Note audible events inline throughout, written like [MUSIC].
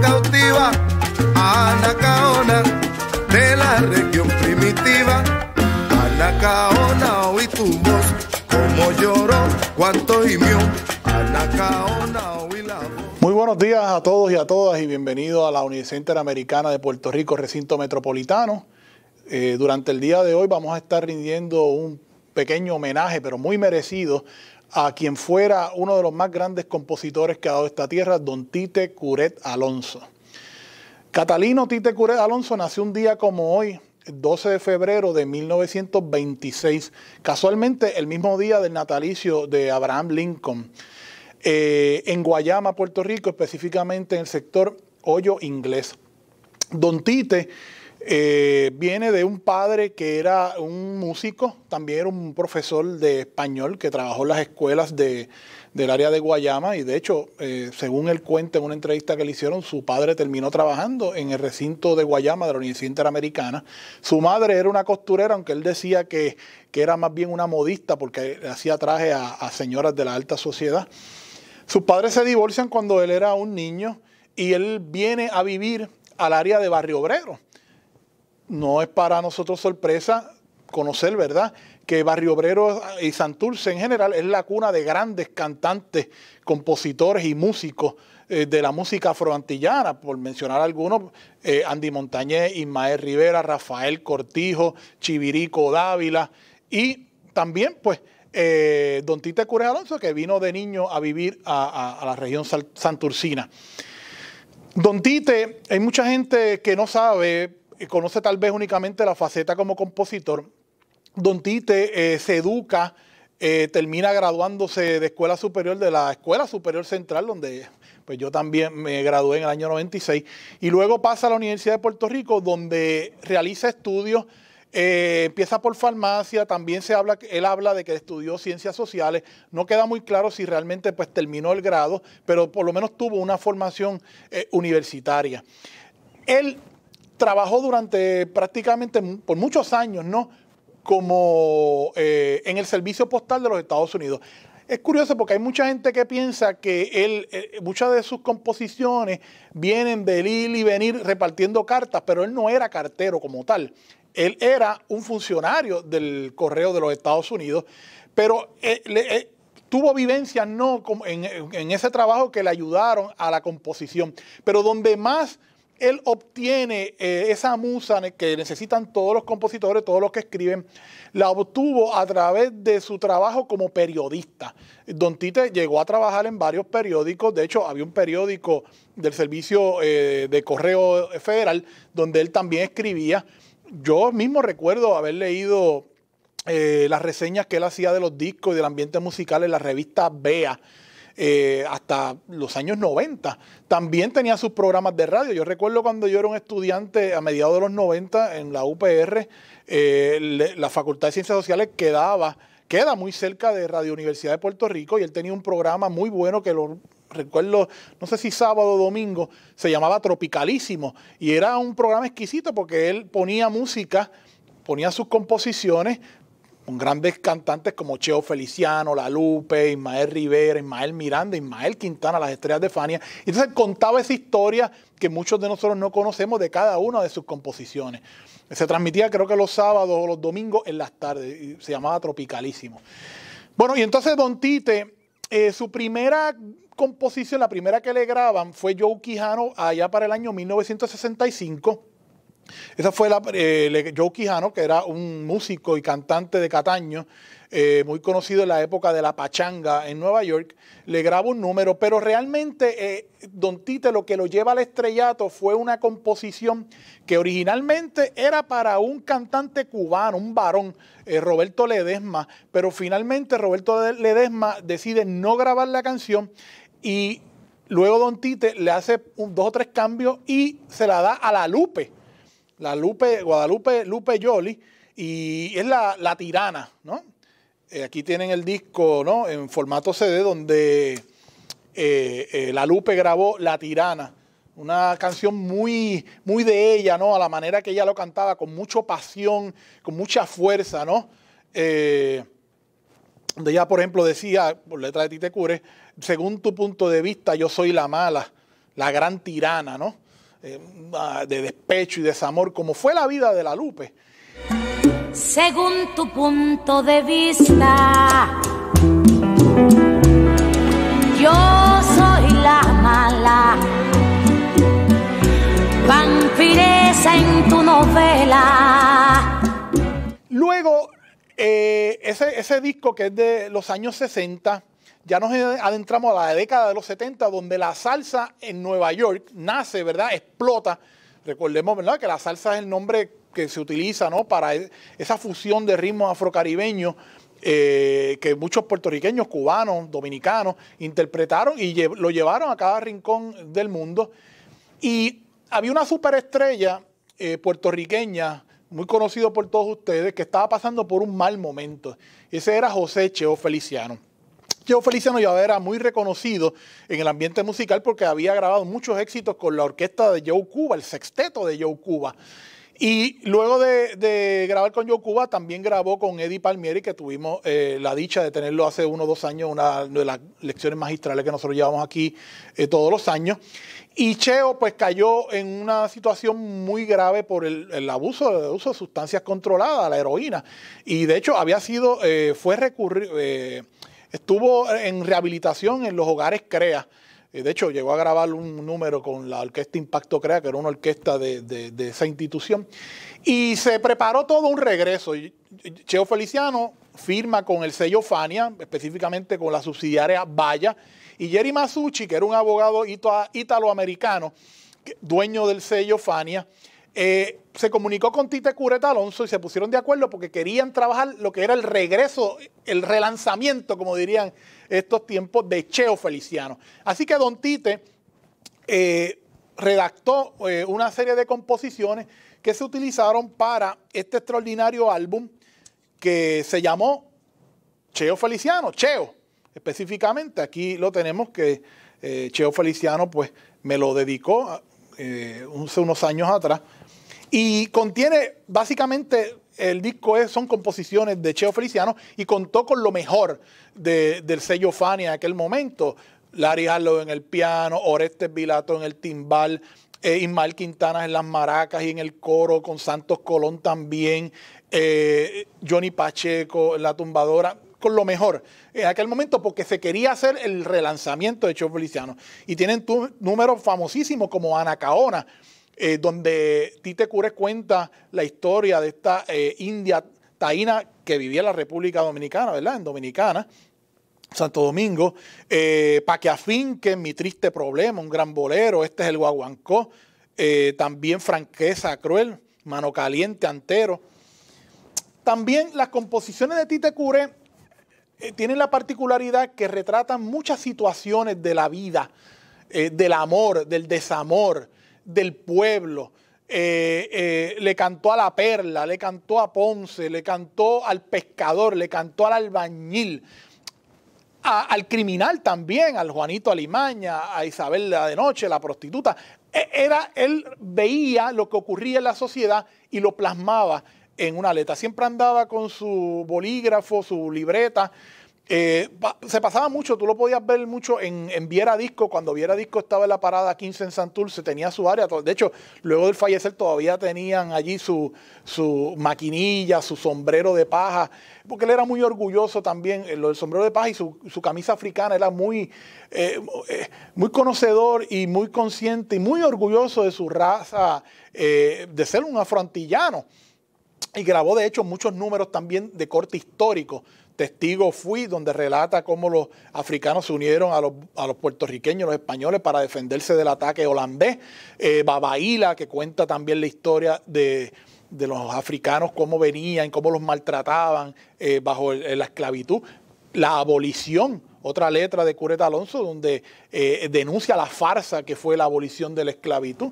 cautiva a caona de la región primitiva. como lloró, cuánto la Muy buenos días a todos y a todas y bienvenidos a la Universidad Interamericana de Puerto Rico, recinto metropolitano. Eh, durante el día de hoy vamos a estar rindiendo un pequeño homenaje, pero muy merecido, a quien fuera uno de los más grandes compositores que ha dado esta tierra, don Tite Curet Alonso. Catalino Tite Curet Alonso nació un día como hoy, 12 de febrero de 1926, casualmente el mismo día del natalicio de Abraham Lincoln, eh, en Guayama, Puerto Rico, específicamente en el sector Hoyo Inglés. Don Tite eh, viene de un padre que era un músico, también era un profesor de español que trabajó en las escuelas del área de Guayama y de hecho, eh, según él cuenta en una entrevista que le hicieron, su padre terminó trabajando en el recinto de Guayama de la Universidad Interamericana. Su madre era una costurera, aunque él decía que, era más bien una modista porque hacía traje a señoras de la alta sociedad. Sus padres se divorcian cuando él era un niño y él viene a vivir al área de Barrio Obrero no es para nosotros sorpresa conocer, ¿verdad?, que Barrio Obrero y Santurce en general es la cuna de grandes cantantes, compositores y músicos eh, de la música afroantillana, por mencionar algunos, eh, Andy Montañez, Ismael Rivera, Rafael Cortijo, Chivirico Dávila y también, pues, eh, Don Tite Cures Alonso, que vino de niño a vivir a, a la región santurcina. Don Tite, hay mucha gente que no sabe, conoce tal vez únicamente la faceta como compositor, Don Tite eh, se educa, eh, termina graduándose de escuela superior, de la Escuela Superior Central, donde pues yo también me gradué en el año 96, y luego pasa a la Universidad de Puerto Rico, donde realiza estudios, eh, empieza por farmacia, también se habla, él habla de que estudió ciencias sociales, no queda muy claro si realmente pues terminó el grado, pero por lo menos tuvo una formación universitaria. Él trabajó durante prácticamente por muchos años, ¿no? Como eh, en el servicio postal de los Estados Unidos. Es curioso porque hay mucha gente que piensa que él, eh, muchas de sus composiciones vienen de ir y venir repartiendo cartas, pero él no era cartero como tal. Él era un funcionario del correo de los Estados Unidos, pero eh, tuvo vivencias ¿no? en ese trabajo que le ayudaron a la composición. Pero donde más él obtiene eh, esa musa que necesitan todos los compositores, todos los que escriben, la obtuvo a través de su trabajo como periodista. Don Tite llegó a trabajar en varios periódicos, de hecho había un periódico del Servicio eh, de Correo Federal donde él también escribía. Yo mismo recuerdo haber leído eh, las reseñas que él hacía de los discos y del ambiente musical en la revista Bea eh, hasta los años 90. También tenía sus programas de radio. Yo recuerdo cuando yo era un estudiante a mediados de los 90 en la UPR, eh, la Facultad de Ciencias Sociales quedaba, queda muy cerca de Radio Universidad de Puerto Rico y él tenía un programa muy bueno que lo recuerdo, no sé si sábado o domingo, se llamaba Tropicalísimo y era un programa exquisito porque él ponía música ponía sus composiciones, con grandes cantantes como Cheo Feliciano, La Lupe, Ismael Rivera, Ismael Miranda, Ismael Quintana, las estrellas de Fania. Y entonces contaba esa historia que muchos de nosotros no conocemos de cada una de sus composiciones. Se transmitía creo que los sábados o los domingos en las tardes, se llamaba Tropicalísimo. Bueno, y entonces Don Tite, eh, su primera composición, la primera que le graban fue Joe Quijano allá para el año 1965 esa fue la, eh, Joe Quijano, que era un músico y cantante de Cataño, eh, muy conocido en la época de la pachanga en Nueva York, le grabó un número, pero realmente eh, Don Tite lo que lo lleva al estrellato fue una composición que originalmente era para un cantante cubano, un varón, Roberto Ledesma, pero finalmente Roberto Ledesma decide no grabar la canción y luego Don Tite le hace dos o tres cambios y se la da a la Lupe la Lupe, Guadalupe Lupe Yoli, y es la, tirana, ¿no? Eh, aquí tienen el disco, ¿no? En formato CD, donde eh, eh, la Lupe grabó La Tirana, una canción muy, muy de ella, ¿no? A la manera que ella lo cantaba, con mucha pasión, con mucha fuerza, ¿no? donde ella, por ejemplo, decía, por letra de Tite Cure, según tu punto de vista, yo soy la mala, la gran tirana, ¿no? Eh, ah, de despecho y desamor, como fue la vida de la Lupe. Según tu punto de vista, yo soy la mala, vampiresa en tu novela. Luego, eh, ese, ese disco que es de los años 60, ya nos adentramos a la década de los 70, donde la salsa en Nueva York nace, ¿verdad? Explota. Recordemos, ¿verdad?, que la salsa es el nombre que se utiliza, ¿no?, para e-, esa fusión de ritmos afrocaribeños eh, que muchos puertorriqueños, cubanos, dominicanos interpretaron y lo llevaron a cada rincón del mundo. Y había una superestrella eh, puertorriqueña, muy conocida por todos ustedes, que estaba pasando por un mal momento. Ese era José Cheo Feliciano. Cheo Feliciano ya era muy reconocido en el ambiente musical porque había grabado muchos éxitos con la orquesta de Joe Cuba, el sexteto de Joe Cuba. Y luego de, grabar con Joe Cuba, también grabó con Eddie Palmieri, que tuvimos eh, la dicha de tenerlo hace o dos años, una de las lecciones magistrales que nosotros llevamos aquí eh, todos los años. Y Cheo pues cayó en una situación muy grave por el, abuso, uso de sustancias controladas, la heroína. Y de hecho había sido, eh, fue recurrido Estuvo en rehabilitación en los hogares CREA. Eh, de hecho, llegó a grabar un número con la orquesta Impacto Crea, que era una orquesta de, esa institución. Y se preparó todo un regreso. Cheo Feliciano firma con el sello Fania, específicamente con la subsidiaria Vaya. Y Jerry Masucci, que era un abogado italoamericano, dueño del sello Fania, eh, se comunicó con Tite Cureta Alonso y se pusieron de acuerdo porque querían trabajar lo que era el regreso, el relanzamiento, como dirían estos tiempos, de Cheo Feliciano. Así que don Tite eh, redactó eh, una serie de composiciones que se utilizaron para este extraordinario álbum que se llamó Cheo Feliciano, Cheo, específicamente. Aquí lo tenemos que Cheo Feliciano pues me lo dedicó unos años atrás y contiene básicamente el disco es, son composiciones de Cheo Feliciano y contó con lo mejor del sello Fania en aquel momento. Larry Harlow en el piano, Orestes Vilato en el timbal, eh, Ismael Quintana en las maracas y en el coro, con Santos Colón también, eh, Johnny Pacheco en la tumbadora, con lo mejor en aquel momento porque se quería hacer el relanzamiento de Cheo Feliciano. Y tienen números famosísimos como Ana eh, donde Tite Cure cuenta la historia de esta eh, india taína que vivía en la República Dominicana, ¿verdad? En Dominicana, Santo Domingo, eh, que es mi triste problema, un gran bolero, este es el guaguancó, eh, también franqueza cruel, mano caliente, antero. También las composiciones de Tite Cure tienen la particularidad que retratan muchas situaciones de la vida, del amor, del desamor, del pueblo. Eh, eh, le cantó a la perla, le cantó a Ponce, le cantó al pescador, le cantó al albañil, al criminal también, al Juanito Alimaña, a Isabel la de noche, la prostituta. E, era, él veía lo que ocurría en la sociedad y lo plasmaba en una letra. Siempre andaba con su bolígrafo, su libreta eh, se pasaba mucho, tú lo podías ver mucho en, Viera Disco, cuando Viera Disco estaba en la parada 15 en se tenía su área, de hecho, luego del fallecer todavía tenían allí su, su maquinilla, su sombrero de paja, porque él era muy orgulloso también, eh, lo del sombrero de paja y su, camisa africana, era muy, eh, muy conocedor y muy consciente y muy orgulloso de su raza, de ser un afroantillano y grabó de hecho muchos números también de corte histórico. Testigo fui, donde relata cómo los africanos se unieron a los, puertorriqueños, los españoles, para defenderse del ataque holandés. Eh, que cuenta también la historia de, los africanos, cómo venían, cómo los maltrataban eh, bajo la esclavitud. La abolición otra letra de Cureta Alonso donde eh, denuncia la farsa que fue la abolición de la esclavitud.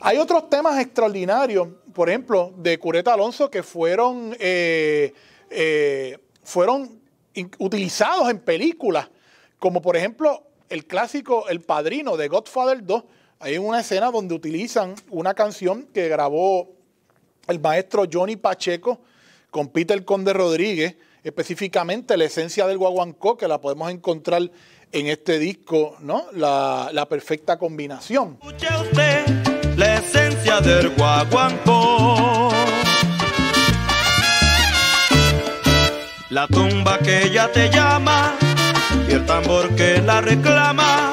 Hay otros temas extraordinarios, por ejemplo, de Cureta Alonso que fueron, eh, eh, fueron utilizados en películas, como por ejemplo el clásico El Padrino de Godfather 2. Hay una escena donde utilizan una canción que grabó el maestro Johnny Pacheco con Peter Conde Rodríguez, específicamente la esencia del guaguancó, que la podemos encontrar en este disco, ¿no? La, perfecta combinación esencia del guaguancó. La tumba que ya te llama y el tambor que la reclama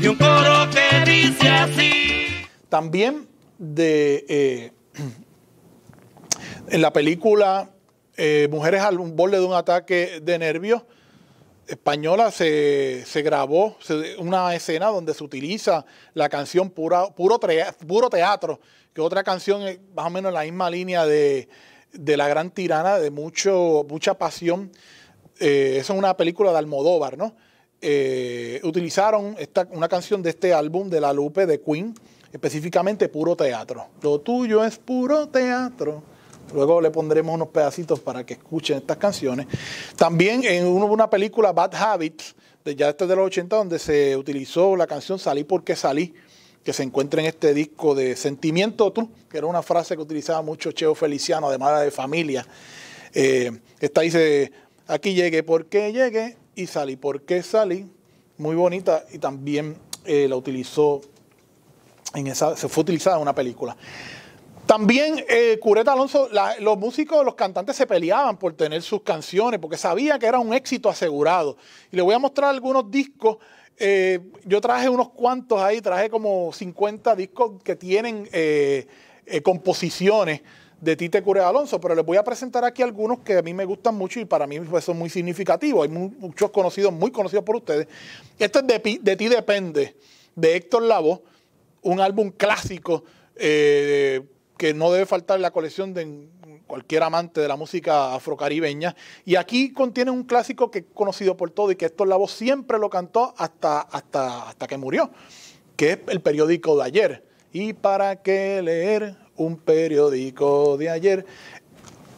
y un coro que dice así. También de eh, [CLEARS THROAT] en la película eh, Mujeres al borde de un ataque de nervios española se, grabó una escena donde se utiliza la canción puro, puro teatro, que otra canción más o menos en la misma línea de, La Gran Tirana, de mucho, mucha pasión. Eh, esa es una película de Almodóvar, ¿no? Eh, utilizaron una canción de este álbum de La Lupe de Queen, específicamente puro teatro. Lo tuyo es puro teatro. Luego le pondremos unos pedacitos para que escuchen estas canciones. También en una película, Bad Habits, de, ya desde este los 80, donde se utilizó la canción Salí porque salí, que se encuentra en este disco de Sentimiento Tú, que era una frase que utilizaba mucho Cheo Feliciano, además de familia. Eh, esta dice, aquí llegué porque llegué y salí porque salí. Muy bonita y también eh, la utilizó en esa, se fue utilizada en una película. También eh, Cureta Alonso, los músicos, los cantantes se peleaban por tener sus canciones, porque sabía que era un éxito asegurado. Y le voy a mostrar algunos discos. Eh, yo traje unos cuantos ahí, traje como 50 discos que tienen eh, composiciones de Tite Cureta Alonso, pero les voy a presentar aquí algunos que a mí me gustan mucho y para mí pues, son muy significativos. Hay muchos conocidos, muy conocidos por ustedes. Este es de, ti depende, de Héctor Lavoe, un álbum clásico que no debe faltar en la colección de cualquier amante de la música afrocaribeña. Y aquí contiene un clásico que es conocido por todo y que la voz siempre lo cantó hasta, hasta, hasta que murió, que es el periódico de ayer. ¿Y para qué leer un periódico de ayer?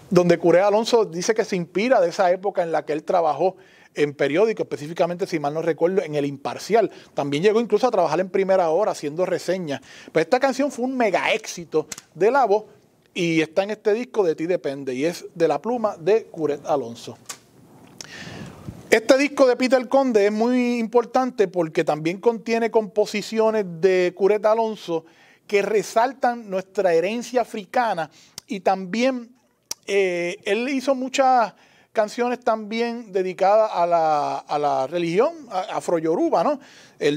Donde Curé Alonso dice que se inspira de esa época en la que él trabajó en periódico, específicamente, si mal no recuerdo, en El Imparcial. También llegó incluso a trabajar en primera hora haciendo reseñas. Pues Pero esta canción fue un mega éxito de la voz y está en este disco de Ti Depende y es de la pluma de Curet Alonso. Este disco de Peter Conde es muy importante porque también contiene composiciones de Curet Alonso que resaltan nuestra herencia africana y también eh, él hizo muchas canciones también dedicadas a la, a la religión afroyoruba, ¿no?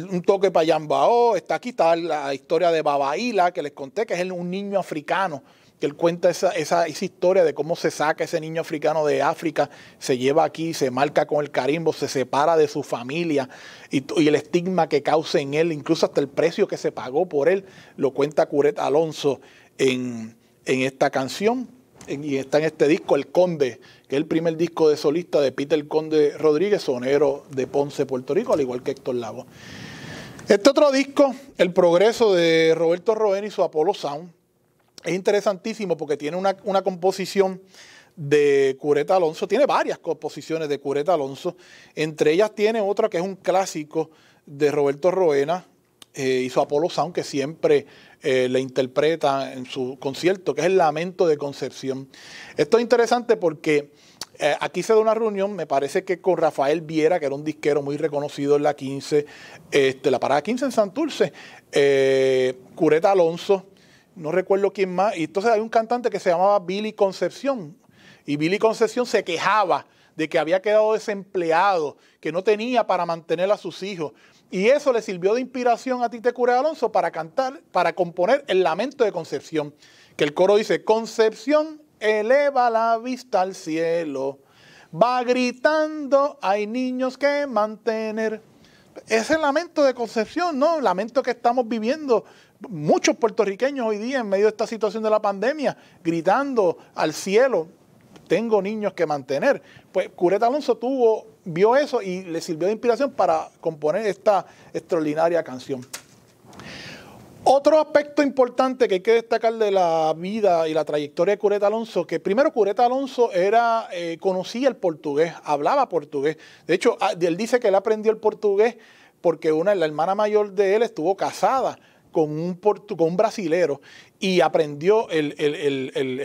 un toque para Yambao, está aquí, está la historia de Babaíla que les conté, que es un niño africano, que él cuenta esa, historia de cómo se saca ese niño africano de África, se lleva aquí, se marca con el carimbo, se separa de su familia y, el estigma que causa en él, incluso hasta el precio que se pagó por él, lo cuenta Curet Alonso en, en esta canción y está en este disco El Conde, el primer disco de solista de Peter Conde Rodríguez, sonero de Ponce, Puerto Rico, al igual que Héctor Lago. Este otro disco, El Progreso de Roberto Roena y su Apolo Sound, es interesantísimo porque tiene una, una composición de Cureta Alonso, tiene varias composiciones de Cureta Alonso, entre ellas tiene otra que es un clásico de Roberto Roena, y eh, hizo Apolo Sound, que siempre eh, le interpreta en su concierto, que es el Lamento de Concepción. Esto es interesante porque eh, aquí se da una reunión, me parece que con Rafael Viera, que era un disquero muy reconocido en la 15, este, la parada 15 en Santurce, Cureta Alonso, no recuerdo quién más, y entonces hay un cantante que se llamaba Billy Concepción, y Billy Concepción se quejaba de que había quedado desempleado, que no tenía para mantener a sus hijos. Y eso le sirvió de inspiración a Tite Cura Alonso para cantar, para componer el lamento de Concepción, que el coro dice, Concepción eleva la vista al cielo, va gritando, hay niños que mantener. Ese lamento de Concepción, ¿no? Lamento que estamos viviendo muchos puertorriqueños hoy día en medio de esta situación de la pandemia, gritando al cielo tengo niños que mantener. Pues Cureta Alonso tuvo, vio eso y le sirvió de inspiración para componer esta extraordinaria canción. Otro aspecto importante que hay que destacar de la vida y la trayectoria de Cureta Alonso, que primero Cureta Alonso era, eh, conocía el portugués, hablaba portugués. De hecho, ah, él dice que él aprendió el portugués porque una, la hermana mayor de él estuvo casada con un, con un brasilero y aprendió el,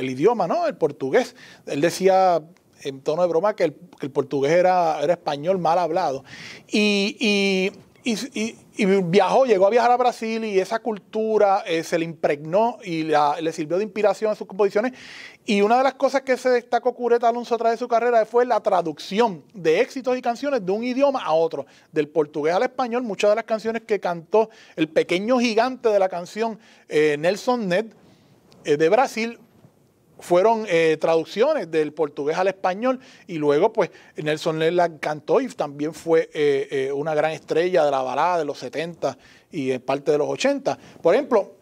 idioma, ¿no? El portugués. Él decía en tono de broma que el, portugués era, español mal hablado. y y viajó, llegó a viajar a Brasil y esa cultura eh, se le impregnó y le sirvió de inspiración a sus composiciones. Y una de las cosas que se destacó Cureta Alonso a través de su carrera fue la traducción de éxitos y canciones de un idioma a otro, del portugués al español. Muchas de las canciones que cantó el pequeño gigante de la canción eh, Nelson Ned eh, de Brasil fueron eh, traducciones del portugués al español y luego pues Nelson Lela cantó y también fue eh, eh, una gran estrella de la balada de los 70 y en parte de los 80. Por ejemplo,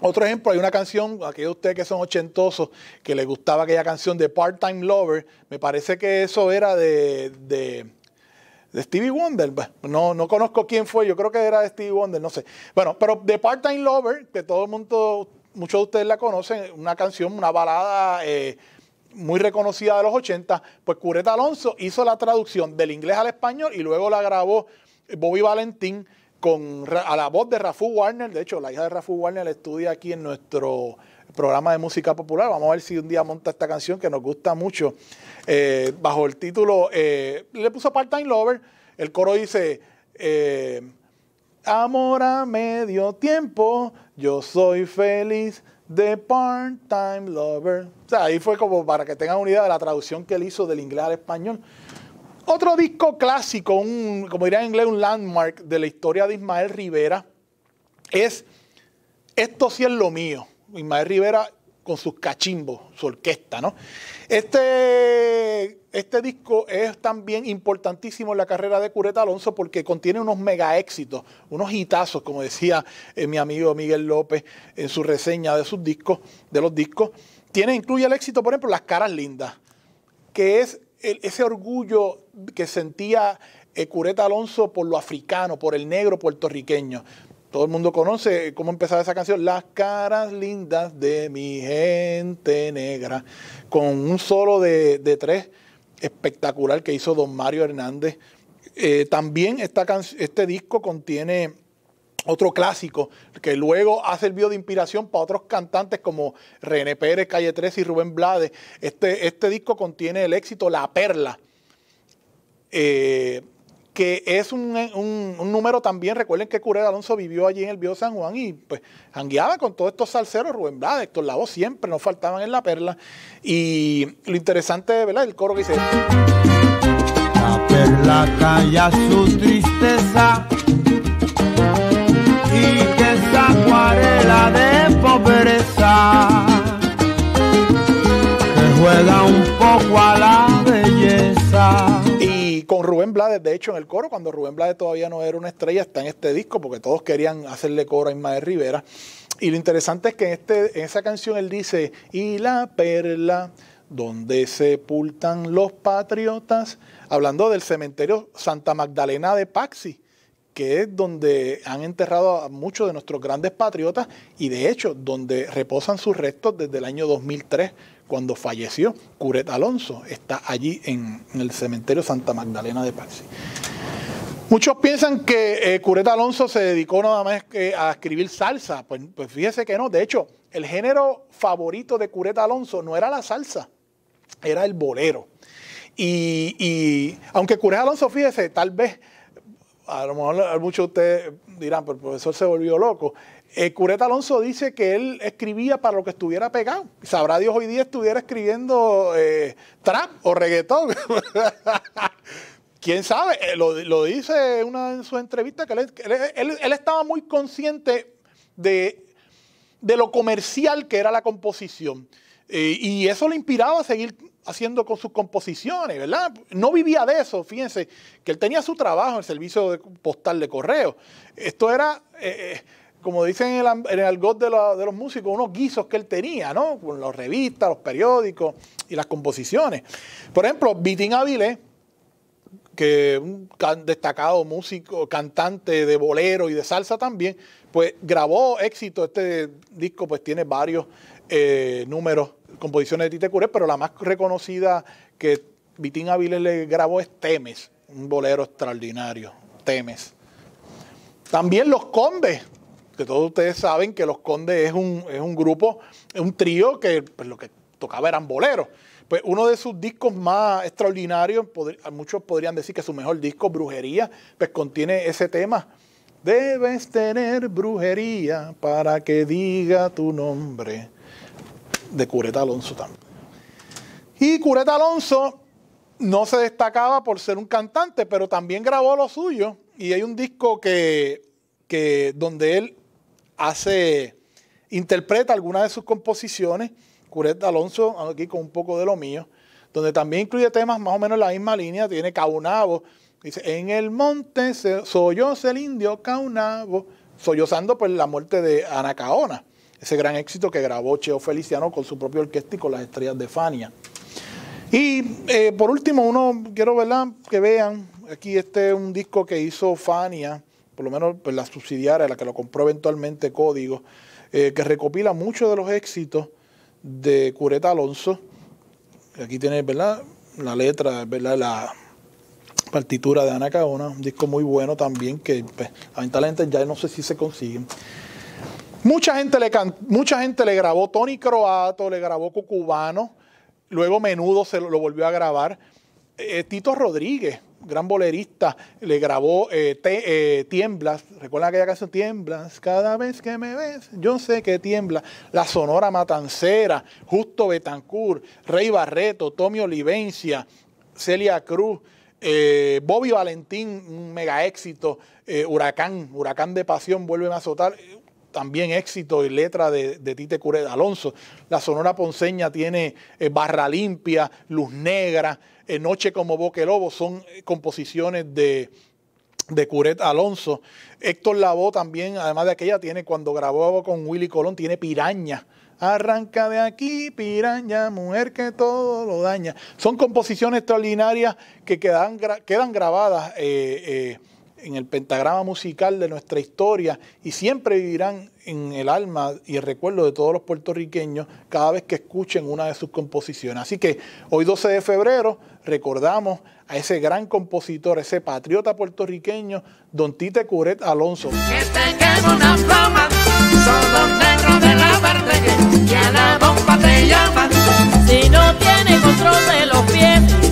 otro ejemplo, hay una canción, aquellos de ustedes que son ochentosos, que les gustaba aquella canción de Part-Time Lover, me parece que eso era de, de Stevie Wonder. No, no conozco quién fue, yo creo que era de Stevie Wonder, no sé. Bueno, pero de Part-Time Lover, que todo el mundo muchos de ustedes la conocen, una canción, una balada eh, muy reconocida de los 80, pues Cureta Alonso hizo la traducción del inglés al español y luego la grabó Bobby Valentín con, a la voz de Rafu Warner, de hecho la hija de Rafu Warner estudia aquí en nuestro programa de música popular, vamos a ver si un día monta esta canción que nos gusta mucho, eh, bajo el título, eh, le puso Part-Time Lover, el coro dice... Amor a medio tiempo, yo soy feliz de part-time lover. O sea, ahí fue como para que tengan una idea de la traducción que él hizo del inglés al español. Otro disco clásico, un, como diría en inglés, un landmark de la historia de Ismael Rivera es Esto sí es lo mío. Ismael Rivera con sus cachimbos, su orquesta, ¿no? Este, este disco es también importantísimo en la carrera de Cureta Alonso porque contiene unos mega éxitos, unos hitazos, como decía eh, mi amigo Miguel López en su reseña de sus discos, de los discos. Tiene, incluye el éxito, por ejemplo, Las Caras Lindas, que es ese orgullo que sentía eh, Cureta Alonso por lo africano, por el negro puertorriqueño todo el mundo conoce cómo empezaba esa canción, Las caras lindas de mi gente negra, con un solo de, tres espectacular que hizo don Mario Hernández. Eh, también este disco contiene otro clásico que luego ha servido de inspiración para otros cantantes como René Pérez, Calle 3 y Rubén Blades. Este, este disco contiene el éxito La Perla. Eh, que es un, número también, recuerden que de Alonso vivió allí en el Bío San Juan y pues jangueaba con todos estos salseros, Rubén de estos lados siempre nos faltaban en la perla. Y lo interesante, ¿verdad? El coro que dice... La perla calla su tristeza y que esa acuarela de pobreza que juega un poco a la de hecho, en el coro, cuando Rubén Blades todavía no era una estrella, está en este disco porque todos querían hacerle coro a Ismael Rivera. Y lo interesante es que en, este, en esa canción él dice, y la perla donde sepultan los patriotas, hablando del cementerio Santa Magdalena de Paxi, que es donde han enterrado a muchos de nuestros grandes patriotas y de hecho donde reposan sus restos desde el año 2003 cuando falleció Curet Alonso, está allí en, el cementerio Santa Magdalena de Parsi. Muchos piensan que Cureta eh, Curet Alonso se dedicó nada más a escribir salsa. Pues, pues, fíjese que no. De hecho, el género favorito de Curet Alonso no era la salsa, era el bolero. Y, y aunque Curet Alonso, fíjese, tal vez, a lo mejor muchos de ustedes dirán, pero el profesor se volvió loco. Eh, Cureta Alonso dice que él escribía para lo que estuviera pegado. Sabrá Dios hoy día estuviera escribiendo eh, trap o reggaetón. [LAUGHS] ¿Quién sabe? Eh, lo, dice una en su entrevista que él, estaba muy consciente de, lo comercial que era la composición. y eso le inspiraba a seguir haciendo con sus composiciones, ¿verdad? No vivía de eso, fíjense, que él tenía su trabajo en el servicio postal de correo. Esto era como dicen en el, got de, los músicos, unos guisos que él tenía, ¿no? Con las revistas, los periódicos y las composiciones. Por ejemplo, Vitín Avilés, que un destacado músico, cantante de bolero y de salsa también, pues grabó éxito. Este disco pues tiene varios eh, números, composiciones de Tite Curé, pero la más reconocida que Vitín Avilés le grabó es Temes, un bolero extraordinario, Temes. También los Combes, que todos ustedes saben que Los Condes es un, grupo, es un trío que pues, lo que tocaba eran boleros. Pues uno de sus discos más extraordinarios, muchos podrían decir que su mejor disco, Brujería, pues contiene ese tema. Debes tener brujería para que diga tu nombre. De Cureta Alonso también. Y Cureta Alonso no se destacaba por ser un cantante, pero también grabó lo suyo. Y hay un disco que, que donde él hace, interpreta algunas de sus composiciones, Curet Alonso, aquí con un poco de lo mío, donde también incluye temas más o menos en la misma línea, tiene Caunabo, dice, en el monte se solloza el indio Caunabo, sollozando por pues, la muerte de Anacaona, ese gran éxito que grabó Cheo Feliciano con su propio orquesta y con las estrellas de Fania. Y eh, por último, uno quiero ¿verdad? que vean, aquí este un disco que hizo Fania por lo menos pues, la subsidiaria, la que lo compró eventualmente Código, eh, que recopila muchos de los éxitos de Cureta Alonso. Aquí tiene, ¿verdad? La letra, ¿verdad? La partitura de Ana Caona, un disco muy bueno también que pues, lamentablemente ya no sé si se consigue. Mucha gente le, mucha gente le grabó Tony Croato, le grabó Cucubano, luego Menudo se lo volvió a grabar. Eh, Tito Rodríguez, gran bolerista, le grabó eh, eh, Tiemblas, recuerda aquella canción Tiemblas, cada vez que me ves, yo sé que tiembla, la Sonora Matancera, Justo Betancourt, Rey Barreto, Tommy Olivencia, Celia Cruz, eh, Bobby Valentín, un mega éxito, Huracán, Huracán de Pasión, vuelve a azotar, también éxito y letra de, Tite Curet Alonso. La Sonora Ponceña tiene eh, Barra Limpia, Luz Negra, eh, Noche como Boque Lobo, son eh, composiciones de, Curet Alonso. Héctor Lavoe también, además de aquella, tiene cuando grabó con Willy Colón, tiene Piraña. Arranca de aquí, piraña, mujer que todo lo daña. Son composiciones extraordinarias que quedan, quedan grabadas en el pentagrama musical de nuestra historia y siempre vivirán en el alma y el recuerdo de todos los puertorriqueños cada vez que escuchen una de sus composiciones. Así que hoy 12 de febrero recordamos a ese gran compositor, ese patriota puertorriqueño, don Tite Curet Alonso. Si no tiene control de los pies